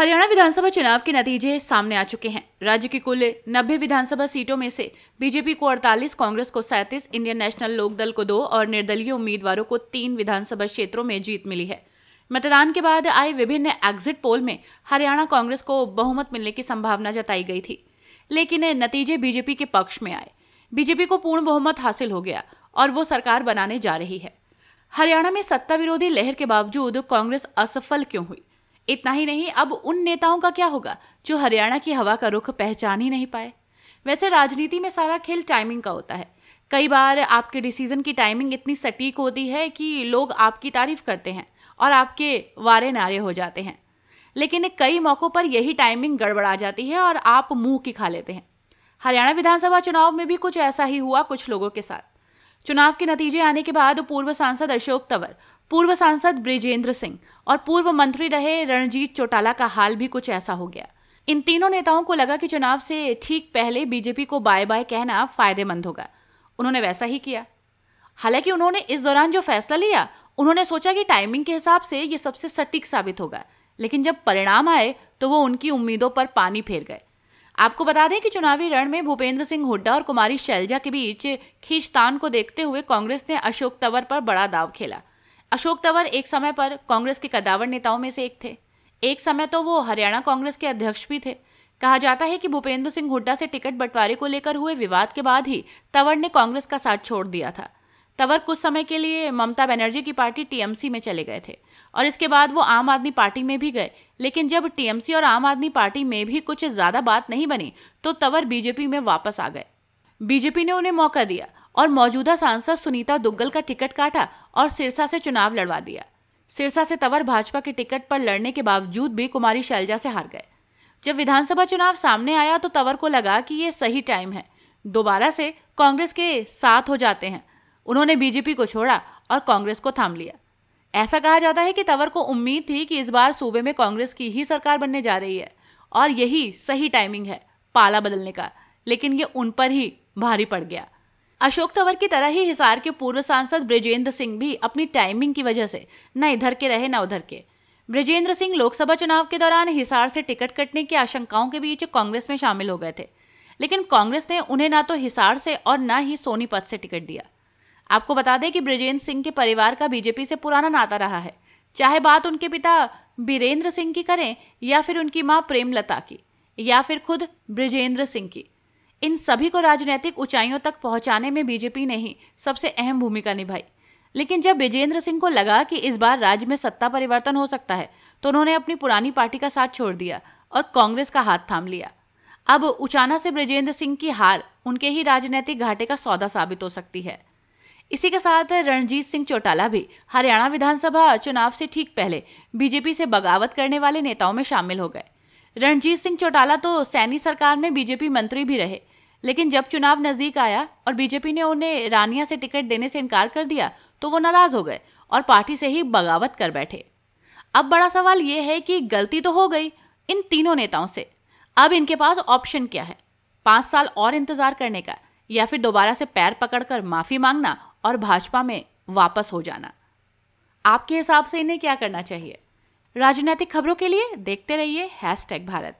हरियाणा विधानसभा चुनाव के नतीजे सामने आ चुके हैं राज्य की कुल 90 विधानसभा सीटों में से बीजेपी को 48, कांग्रेस को 37, इंडियन नेशनल लोकदल को दो और निर्दलीय उम्मीदवारों को तीन विधानसभा क्षेत्रों में जीत मिली है मतदान के बाद आए विभिन्न एग्जिट पोल में हरियाणा कांग्रेस को बहुमत मिलने की संभावना जताई गई थी लेकिन नतीजे बीजेपी के पक्ष में आए बीजेपी को पूर्ण बहुमत हासिल हो गया और वो सरकार बनाने जा रही है हरियाणा में सत्ता विरोधी लहर के बावजूद कांग्रेस असफल क्यों हुई इतना ही नहीं अब उन नेताओं का क्या होगा जो हरियाणा की हवा का रुख पहचान ही नहीं पाए वैसे राजनीति में सारा खेल टाइमिंग का होता है कई बार आपके डिसीजन की टाइमिंग इतनी सटीक होती है कि लोग आपकी तारीफ करते हैं और आपके वारे नारे हो जाते हैं लेकिन कई मौक़ों पर यही टाइमिंग गड़बड़ा जाती है और आप मुंह की खा लेते हैं हरियाणा विधानसभा चुनाव में भी कुछ ऐसा ही हुआ कुछ लोगों के साथ चुनाव के नतीजे आने के बाद पूर्व सांसद अशोक तंवर पूर्व सांसद ब्रिजेंद्र सिंह और पूर्व मंत्री रहे रणजीत चौटाला का हाल भी कुछ ऐसा हो गया इन तीनों नेताओं को लगा कि चुनाव से ठीक पहले बीजेपी को बाय बाय कहना फायदेमंद होगा उन्होंने वैसा ही किया हालांकि उन्होंने इस दौरान जो फैसला लिया उन्होंने सोचा कि टाइमिंग के हिसाब से ये सबसे सटीक साबित होगा लेकिन जब परिणाम आए तो वो उनकी उम्मीदों पर पानी फेर गए आपको बता दें कि चुनावी रण में भूपेंद्र सिंह हुड्डा और कुमारी शैलजा के बीच खींचतान को देखते हुए कांग्रेस ने अशोक तंवर पर बड़ा दाव खेला अशोक तंवर एक समय पर कांग्रेस के कदावर नेताओं में से एक थे एक समय तो वो हरियाणा कांग्रेस के अध्यक्ष भी थे कहा जाता है कि भूपेंद्र सिंह हुड्डा से टिकट बंटवारे को लेकर हुए विवाद के बाद ही तंवर ने कांग्रेस का साथ छोड़ दिया था तंवर कुछ समय के लिए ममता बनर्जी की पार्टी टीएमसी में चले गए थे और इसके बाद वो आम आदमी पार्टी में भी गए लेकिन जब टीएमसी और आम आदमी पार्टी में भी कुछ ज़्यादा बात नहीं बनी तो तंवर बीजेपी में वापस आ गए बीजेपी ने उन्हें मौका दिया और मौजूदा सांसद सुनीता दुग्गल का टिकट काटा और सिरसा से चुनाव लड़वा दिया सिरसा से तंवर भाजपा के टिकट पर लड़ने के बावजूद भी कुमारी शैलजा से हार गए जब विधानसभा चुनाव सामने आया तो तंवर को लगा कि ये सही टाइम है दोबारा से कांग्रेस के साथ हो जाते हैं उन्होंने बीजेपी को छोड़ा और कांग्रेस को थाम लिया ऐसा कहा जाता है कि तंवर को उम्मीद थी कि इस बार सूबे में कांग्रेस की ही सरकार बनने जा रही है और यही सही टाइमिंग है पाला बदलने का लेकिन ये उन पर ही भारी पड़ गया अशोक तंवर की तरह ही हिसार के पूर्व सांसद ब्रिजेंद्र सिंह भी अपनी टाइमिंग की वजह से न इधर के रहे न उधर के ब्रिजेंद्र सिंह लोकसभा चुनाव के दौरान हिसार से टिकट कटने की आशंकाओं के बीच कांग्रेस में शामिल हो गए थे लेकिन कांग्रेस ने उन्हें ना तो हिसार से और ना ही सोनीपत से टिकट दिया आपको बता दें कि ब्रिजेंद्र सिंह के परिवार का बीजेपी से पुराना नाता रहा है चाहे बात उनके पिता बीरेंद्र सिंह की करें या फिर उनकी माँ प्रेमलता की या फिर खुद ब्रिजेंद्र सिंह की इन सभी को राजनीतिक ऊंचाइयों तक पहुंचाने में बीजेपी ने ही सबसे अहम भूमिका निभाई लेकिन जब बिजेंद्र सिंह को लगा कि इस बार राज्य में सत्ता परिवर्तन हो सकता है तो उन्होंने अपनी पुरानी पार्टी का साथ छोड़ दिया और कांग्रेस का हाथ थाम लिया अब उचाना से ब्रजेंद्र सिंह की हार उनके ही राजनीतिक घाटे का सौदा साबित हो सकती है इसी के साथ रणजीत सिंह चौटाला भी हरियाणा विधानसभा चुनाव से ठीक पहले बीजेपी से बगावत करने वाले नेताओं में शामिल हो गए रणजीत सिंह चौटाला तो सैनी सरकार में बीजेपी मंत्री भी रहे लेकिन जब चुनाव नजदीक आया और बीजेपी ने उन्हें रानिया से टिकट देने से इनकार कर दिया तो वो नाराज हो गए और पार्टी से ही बगावत कर बैठे अब बड़ा सवाल ये है कि गलती तो हो गई इन तीनों नेताओं से अब इनके पास ऑप्शन क्या है पाँच साल और इंतजार करने का या फिर दोबारा से पैर पकड़कर माफी मांगना और भाजपा में वापस हो जाना आपके हिसाब से इन्हें क्या करना चाहिए राजनीतिक खबरों के लिए देखते रहिए हैश भारत